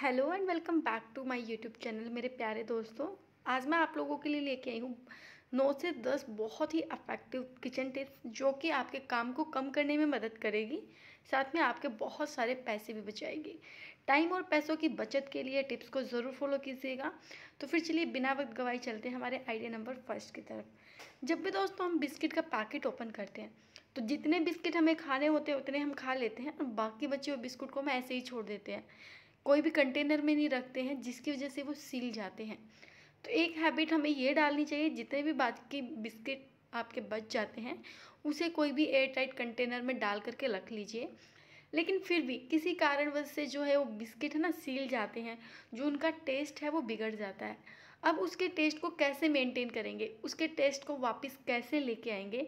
hello and welcome back to my YouTube channel मेरे प्यारे दोस्तों आज मैं आप लोगों के लिए लेके आई हूँ नौ से दस बहुत ही अफेक्टिव किचन टिप्स जो कि आपके काम को कम करने में मदद करेगी साथ में आपके बहुत सारे पैसे भी बचाएगी टाइम और पैसों की बचत के लिए टिप्स को ज़रूर फॉलो कीजिएगा तो फिर चलिए बिना वक्त गवाई चलते हैं हमारे आइडिया नंबर फर्स्ट की तरफ जब भी दोस्तों हम बिस्किट का पैकेट ओपन करते हैं तो जितने बिस्किट हमें खाने होते हैं उतने हम खा लेते हैं और बाकी बचे हुए बिस्कुट को हम ऐसे ही छोड़ देते हैं कोई भी कंटेनर में नहीं रखते हैं जिसकी वजह से वो सील जाते हैं तो एक हैबिट हमें ये डालनी चाहिए जितने भी बाकी बिस्किट आपके बच जाते हैं उसे कोई भी एयर टाइट कंटेनर में डाल करके रख लीजिए लेकिन फिर भी किसी कारणवश से जो है वो बिस्किट है ना सील जाते हैं जो उनका टेस्ट है वो बिगड़ जाता है अब उसके टेस्ट को कैसे मेंटेन करेंगे उसके टेस्ट को वापस कैसे लेके आएंगे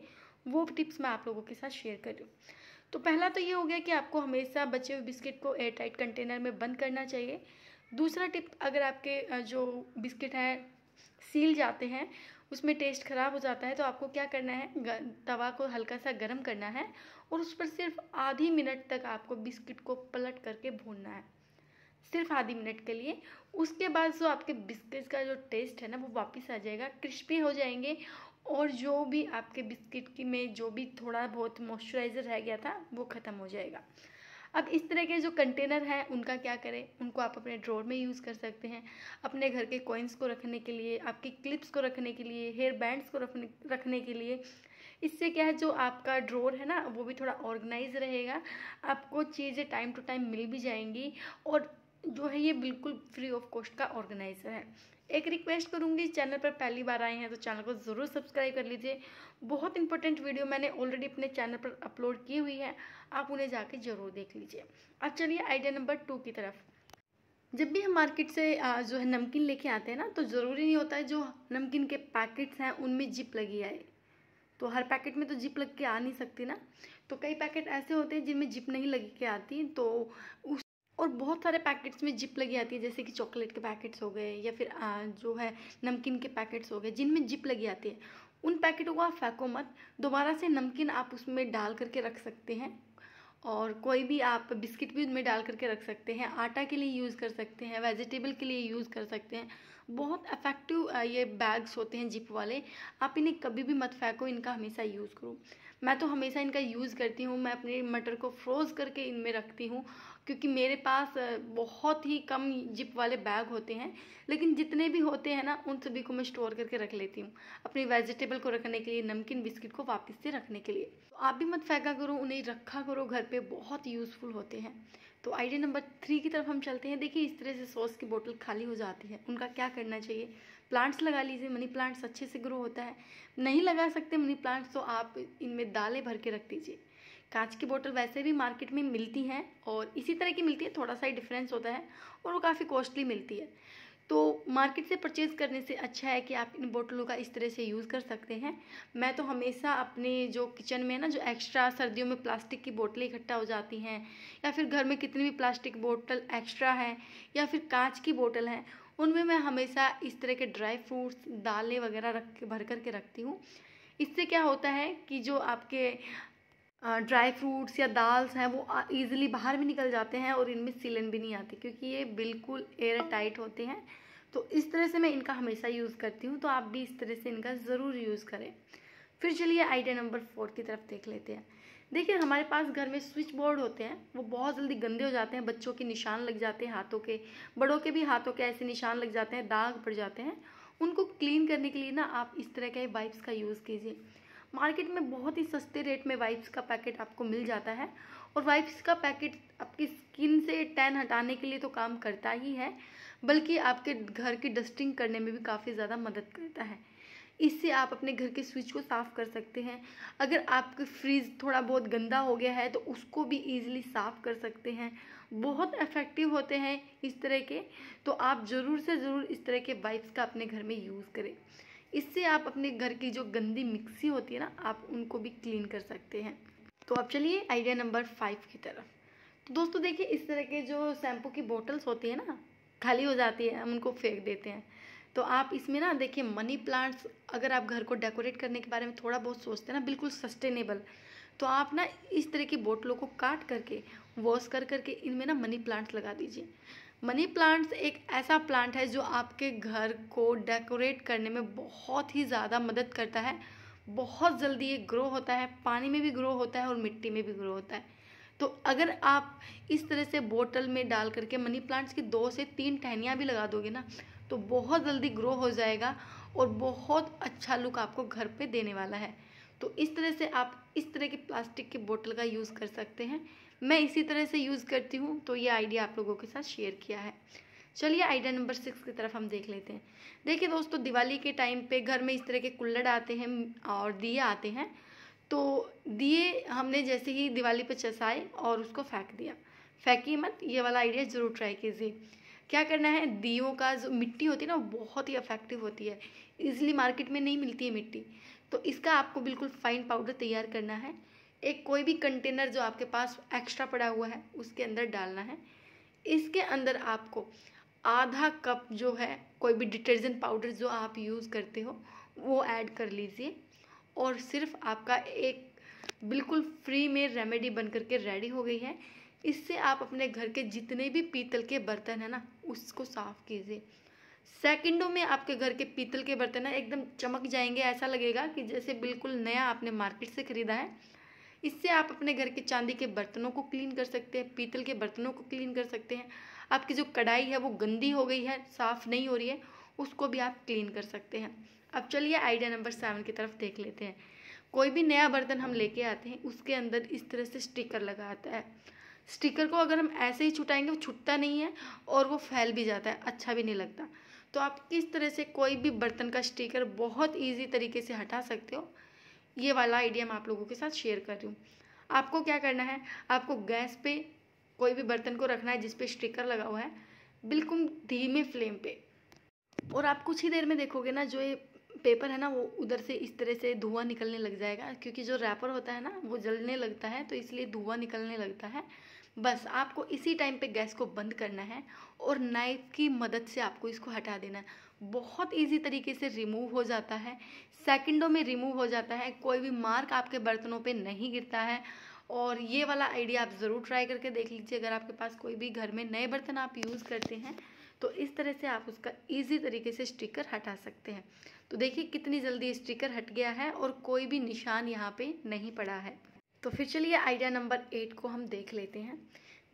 वो टिप्स मैं आप लोगों के साथ शेयर कर रही हूँ तो पहला तो ये हो गया कि आपको हमेशा बचे हुए बिस्किट को एयर टाइट कंटेनर में बंद करना चाहिए दूसरा टिप अगर आपके जो बिस्किट हैं सील जाते हैं उसमें टेस्ट ख़राब हो जाता है तो आपको क्या करना है तवा को हल्का सा गर्म करना है और उस पर सिर्फ आधी मिनट तक आपको बिस्किट को पलट करके भूनना है सिर्फ आधी मिनट के लिए उसके बाद जो आपके बिस्किट का जो टेस्ट है ना वो वापस आ जाएगा क्रिस्पी हो जाएंगे और जो भी आपके बिस्किट की में जो भी थोड़ा बहुत मॉइस्चराइज़र रह गया था वो ख़त्म हो जाएगा अब इस तरह के जो कंटेनर हैं उनका क्या करें उनको आप अपने ड्रॉर में यूज़ कर सकते हैं अपने घर के कॉइन्स को रखने के लिए आपकी क्लिप्स को रखने के लिए हेयर बैंड्स को रखने रखने के लिए इससे क्या है जो आपका ड्रोर है ना वो भी थोड़ा ऑर्गेनाइज रहेगा आपको चीज़ें टाइम टू टाइम मिल भी जाएंगी और जो है ये बिल्कुल फ्री ऑफ कॉस्ट का ऑर्गेनाइजर है एक रिक्वेस्ट करूँगी चैनल पर पहली बार आए हैं तो चैनल को ज़रूर सब्सक्राइब कर लीजिए बहुत इंपॉर्टेंट वीडियो मैंने ऑलरेडी अपने चैनल पर अपलोड की हुई है आप उन्हें जाके ज़रूर देख लीजिए अब चलिए आइडिया नंबर टू की तरफ जब भी हम मार्केट से जो है नमकीन लेके आते हैं ना तो ज़रूरी नहीं होता है जो नमकीन के पैकेट्स हैं उनमें जिप लगी आए तो हर पैकेट में तो जिप लग के आ नहीं सकती ना तो कई पैकेट ऐसे होते हैं जिनमें जिप नहीं लगी के आती तो उस और बहुत सारे पैकेट्स में जिप लगी आती है जैसे कि चॉकलेट के पैकेट्स हो गए या फिर जो है नमकीन के पैकेट्स हो गए जिनमें जिप लगी आती है उन पैकेटों को आप फेंको मत दोबारा से नमकीन आप उसमें डाल करके रख सकते हैं और कोई भी आप बिस्किट भी उनमें डाल करके रख सकते हैं आटा के लिए यूज़ कर सकते हैं वेजिटेबल के लिए यूज़ कर सकते हैं बहुत इफ़ेक्टिव ये बैग्स होते हैं जिप वाले आप इन्हें कभी भी मत फेंको इनका हमेशा यूज़ करो मैं तो हमेशा इनका यूज़ करती हूँ मैं अपने मटर को फ्रोज़ करके इनमें रखती हूँ क्योंकि मेरे पास बहुत ही कम जिप वाले बैग होते हैं लेकिन जितने भी होते हैं ना उन सभी को मैं स्टोर करके रख लेती हूँ अपनी वेजिटेबल को रखने के लिए नमकीन बिस्किट को वापस से रखने के लिए तो आप भी मत फेंका करो उन्हें रखा करो घर पर बहुत यूज़फुल होते हैं तो आइडिया नंबर थ्री की तरफ हम चलते हैं देखिए इस तरह से सॉस की बोतल खाली हो जाती है उनका क्या करना चाहिए प्लांट्स लगा लीजिए मनी प्लांट्स अच्छे से ग्रो होता है नहीं लगा सकते मनी प्लांट्स तो आप इनमें दालें भर के रख दीजिए कांच की बोतल वैसे भी मार्केट में मिलती हैं और इसी तरह की मिलती है थोड़ा सा ही डिफरेंस होता है और वो काफ़ी कॉस्टली मिलती है तो मार्केट से परचेज़ करने से अच्छा है कि आप इन बोटलों का इस तरह से यूज़ कर सकते हैं मैं तो हमेशा अपने जो किचन में ना जो एक्स्ट्रा सर्दियों में प्लास्टिक की बोतलें इकट्ठा हो जाती हैं या फिर घर में कितनी भी प्लास्टिक बोतल एक्स्ट्रा है या फिर कांच की बोतल है उनमें मैं हमेशा इस तरह के ड्राई फ्रूट्स दालें वगैरह रख के भर करके रखती हूँ इससे क्या होता है कि जो आपके ड्राई फ्रूट्स या दाल्स हैं वो ईज़िली बाहर भी निकल जाते हैं और इनमें सीलन भी नहीं आती क्योंकि ये बिल्कुल एयर टाइट होते हैं तो इस तरह से मैं इनका हमेशा यूज़ करती हूँ तो आप भी इस तरह से इनका ज़रूर यूज़ करें फिर चलिए आइडिया नंबर फोर की तरफ देख लेते हैं देखिए हमारे पास घर में स्विच बोर्ड होते हैं वो बहुत जल्दी गंदे हो जाते हैं बच्चों के निशान लग जाते हैं हाथों के बड़ों के भी हाथों के ऐसे निशान लग जाते हैं दाग पड़ जाते हैं उनको क्लीन करने के लिए ना आप इस तरह के वाइप्स का यूज़ कीजिए मार्केट में बहुत ही सस्ते रेट में वाइप्स का पैकेट आपको मिल जाता है और वाइप्स का पैकेट आपकी स्किन से टैन हटाने के लिए तो काम करता ही है बल्कि आपके घर की डस्टिंग करने में भी काफ़ी ज़्यादा मदद करता है इससे आप अपने घर के स्विच को साफ़ कर सकते हैं अगर आपके फ्रिज थोड़ा बहुत गंदा हो गया है तो उसको भी ईजिली साफ़ कर सकते हैं बहुत इफ़ेक्टिव होते हैं इस तरह के तो आप ज़रूर से ज़रूर इस तरह के वाइप्स का अपने घर में यूज़ करें इससे आप अपने घर की जो गंदी मिक्सी होती है ना आप उनको भी क्लीन कर सकते हैं तो अब चलिए आइडिया नंबर फाइव की तरफ तो दोस्तों देखिए इस तरह के जो शैम्पू की बॉटल्स होती है ना खाली हो जाती है हम उनको फेंक देते हैं तो आप इसमें ना देखिए मनी प्लांट्स अगर आप घर को डेकोरेट करने के बारे में थोड़ा बहुत सोचते हैं ना बिल्कुल सस्टेनेबल तो आप ना इस तरह की बोटलों को काट करके वॉश कर करके इनमें ना मनी प्लांट्स लगा दीजिए मनी प्लांट्स एक ऐसा प्लांट है जो आपके घर को डेकोरेट करने में बहुत ही ज़्यादा मदद करता है बहुत जल्दी ये ग्रो होता है पानी में भी ग्रो होता है और मिट्टी में भी ग्रो होता है तो अगर आप इस तरह से बोतल में डाल करके मनी प्लांट्स की दो से तीन टहनियाँ भी लगा दोगे ना तो बहुत जल्दी ग्रो हो जाएगा और बहुत अच्छा लुक आपको घर पे देने वाला है तो इस तरह से आप इस तरह की प्लास्टिक की बोतल का यूज़ कर सकते हैं मैं इसी तरह से यूज़ करती हूँ तो ये आइडिया आप लोगों के साथ शेयर किया है चलिए आइडिया नंबर सिक्स की तरफ हम देख लेते हैं देखिए दोस्तों दिवाली के टाइम पे घर में इस तरह के कुल्लड़ आते हैं और दिए आते हैं तो दिए हमने जैसे ही दिवाली पे चसाए और उसको फेंक दिया फेंकी मत ये वाला आइडिया ज़रूर ट्राई कीजिए क्या करना है दियों का जो मिट्टी होती है ना वो बहुत ही अफेक्टिव होती है इज़िली मार्केट में नहीं मिलती है मिट्टी तो इसका आपको बिल्कुल फाइन पाउडर तैयार करना है एक कोई भी कंटेनर जो आपके पास एक्स्ट्रा पड़ा हुआ है उसके अंदर डालना है इसके अंदर आपको आधा कप जो है कोई भी डिटर्जेंट पाउडर जो आप यूज़ करते हो वो ऐड कर लीजिए और सिर्फ आपका एक बिल्कुल फ्री में रेमेडी बन करके रेडी हो गई है इससे आप अपने घर के जितने भी पीतल के बर्तन है ना उसको साफ कीजिए सेकंडों में आपके घर के पीतल के बर्तन ना एकदम चमक जाएंगे ऐसा लगेगा कि जैसे बिल्कुल नया आपने मार्केट से ख़रीदा है इससे आप अपने घर के चांदी के बर्तनों को क्लीन कर सकते हैं पीतल के बर्तनों को क्लीन कर सकते हैं आपकी जो कढ़ाई है वो गंदी हो गई है साफ़ नहीं हो रही है उसको भी आप क्लीन कर सकते हैं अब चलिए आइडिया नंबर सेवन की तरफ देख लेते हैं कोई भी नया बर्तन हम लेके आते हैं उसके अंदर इस तरह से स्टिकर लगा आता है स्टिकर को अगर हम ऐसे ही छुटाएंगे वो छुटता नहीं है और वो फैल भी जाता है अच्छा भी नहीं लगता तो आप किस तरह से कोई भी बर्तन का स्टिकर बहुत ईजी तरीके से हटा सकते हो ये वाला आइडिया मैं आप लोगों के साथ शेयर कर रही हूँ आपको क्या करना है आपको गैस पे कोई भी बर्तन को रखना है जिसपे स्टिकर लगा हुआ है बिल्कुल धीमे फ्लेम पे और आप कुछ ही देर में देखोगे ना जो ये पेपर है ना वो उधर से इस तरह से धुआं निकलने लग जाएगा क्योंकि जो रैपर होता है ना वो जलने लगता है तो इसलिए धुआं निकलने लगता है बस आपको इसी टाइम पे गैस को बंद करना है और नाइफ की मदद से आपको इसको हटा देना है बहुत इजी तरीके से रिमूव हो जाता है सेकंडों में रिमूव हो जाता है कोई भी मार्क आपके बर्तनों पे नहीं गिरता है और ये वाला आइडिया आप ज़रूर ट्राई करके देख लीजिए अगर आपके पास कोई भी घर में नए बर्तन आप यूज़ करते हैं तो इस तरह से आप उसका इजी तरीके से स्टिकर हटा सकते हैं तो देखिए कितनी जल्दी स्टिकर हट गया है और कोई भी निशान यहाँ पर नहीं पड़ा है तो फिर चलिए आइडिया नंबर एट को हम देख लेते हैं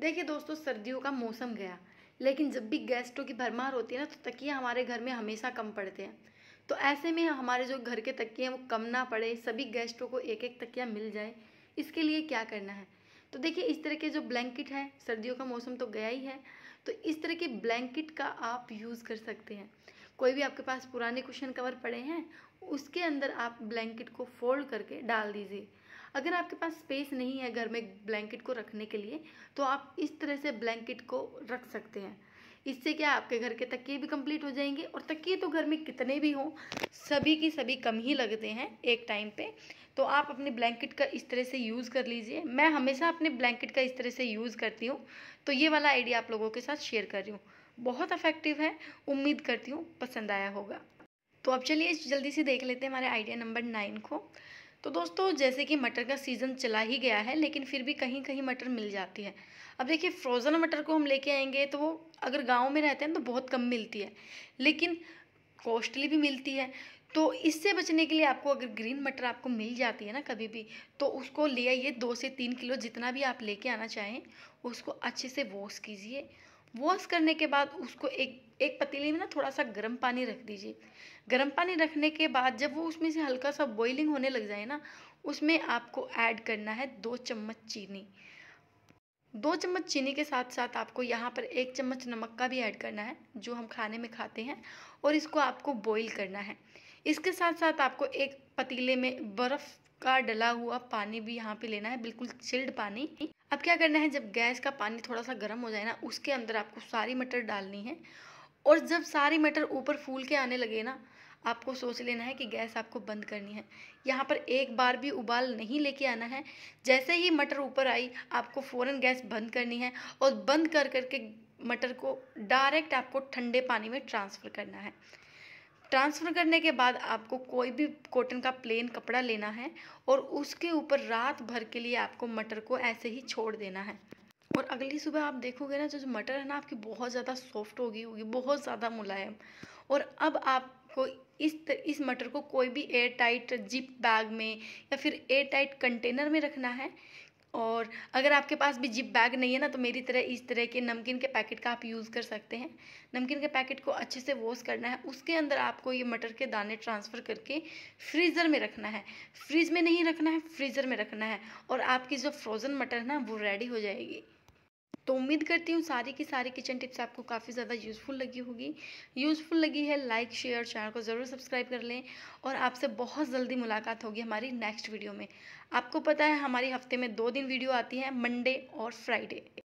देखिए दोस्तों सर्दियों का मौसम गया लेकिन जब भी गेस्टों की भरमार होती है ना तो तकिए हमारे घर में हमेशा कम पड़ते हैं तो ऐसे में हमारे जो घर के तकिए हैं वो कम ना पड़े सभी गेस्टों को एक एक तकिया मिल जाए इसके लिए क्या करना है तो देखिए इस तरह के जो ब्लैंकेट है सर्दियों का मौसम तो गया ही है तो इस तरह के ब्लैंकेट का आप यूज़ कर सकते हैं कोई भी आपके पास पुराने कुशन कवर पड़े हैं उसके अंदर आप ब्लैंकेट को फोल्ड करके डाल दीजिए अगर आपके पास स्पेस नहीं है घर में ब्लैंकेट को रखने के लिए तो आप इस तरह से ब्लैंकेट को रख सकते हैं इससे क्या आपके घर के तकिए भी कंप्लीट हो जाएंगे और तकिए तो घर में कितने भी हों सभी की सभी कम ही लगते हैं एक टाइम पे तो आप अपने ब्लैंकेट का इस तरह से यूज़ कर लीजिए मैं हमेशा अपने ब्लैंकेट का इस तरह से यूज़ करती हूँ तो ये वाला आइडिया आप लोगों के साथ शेयर कर रही हूँ बहुत अफेक्टिव है उम्मीद करती हूँ पसंद आया होगा तो अब चलिए जल्दी से देख लेते हैं हमारे आइडिया नंबर नाइन को तो दोस्तों जैसे कि मटर का सीज़न चला ही गया है लेकिन फिर भी कहीं कहीं मटर मिल जाती है अब देखिए फ्रोज़न मटर को हम लेके आएंगे तो वो अगर गांव में रहते हैं तो बहुत कम मिलती है लेकिन कॉस्टली भी मिलती है तो इससे बचने के लिए आपको अगर ग्रीन मटर आपको मिल जाती है ना कभी भी तो उसको ले आइए दो से तीन किलो जितना भी आप लेके आना चाहें उसको अच्छे से वॉश कीजिए वॉश करने के बाद उसको एक एक पतीली में ना थोड़ा सा गर्म पानी रख दीजिए गर्म पानी रखने के बाद जब वो उसमें से हल्का सा बॉइलिंग होने लग जाए ना उसमें आपको ऐड करना है दो चम्मच चीनी दो चम्मच चीनी के साथ साथ आपको यहाँ पर एक चम्मच नमक का भी ऐड करना है जो हम खाने में खाते हैं और इसको आपको बॉईल करना है इसके साथ साथ आपको एक पतीले में बर्फ़ का डला हुआ पानी भी यहाँ पे लेना है बिल्कुल चिल्ड पानी अब क्या करना है जब गैस का पानी थोड़ा सा गर्म हो जाए ना उसके अंदर आपको सारी मटर डालनी है और जब सारी मटर ऊपर फूल के आने लगे ना आपको सोच लेना है कि गैस आपको बंद करनी है यहाँ पर एक बार भी उबाल नहीं लेके आना है जैसे ही मटर ऊपर आई आपको फ़ौरन गैस बंद करनी है और बंद कर करके मटर को डायरेक्ट आपको ठंडे पानी में ट्रांसफ़र करना है ट्रांसफ़र करने के बाद आपको कोई भी कॉटन का प्लेन कपड़ा लेना है और उसके ऊपर रात भर के लिए आपको मटर को ऐसे ही छोड़ देना है और अगली सुबह आप देखोगे ना जो जो मटर है ना आपकी बहुत ज़्यादा सॉफ्ट होगी होगी बहुत ज़्यादा मुलायम और अब आपको इस तर, इस मटर को कोई भी एयर टाइट जिप बैग में या फिर एयर टाइट कंटेनर में रखना है और अगर आपके पास भी जिप बैग नहीं है ना तो मेरी तरह इस तरह के नमकीन के पैकेट का आप यूज़ कर सकते हैं नमकीन के पैकेट को अच्छे से वॉश करना है उसके अंदर आपको ये मटर के दाने ट्रांसफ़र करके फ्रीज़र में रखना है फ्रीज़ में नहीं रखना है फ्रीज़र में रखना है और आपकी जो फ्रोज़न मटर है ना वो रेडी हो जाएगी तो उम्मीद करती हूँ सारी की सारी किचन टिप्स आपको काफ़ी ज़्यादा यूज़फुल लगी होगी यूज़फुल लगी है लाइक शेयर चैनल को ज़रूर सब्सक्राइब कर लें और आपसे बहुत जल्दी मुलाकात होगी हमारी नेक्स्ट वीडियो में आपको पता है हमारी हफ्ते में दो दिन वीडियो आती है मंडे और फ्राइडे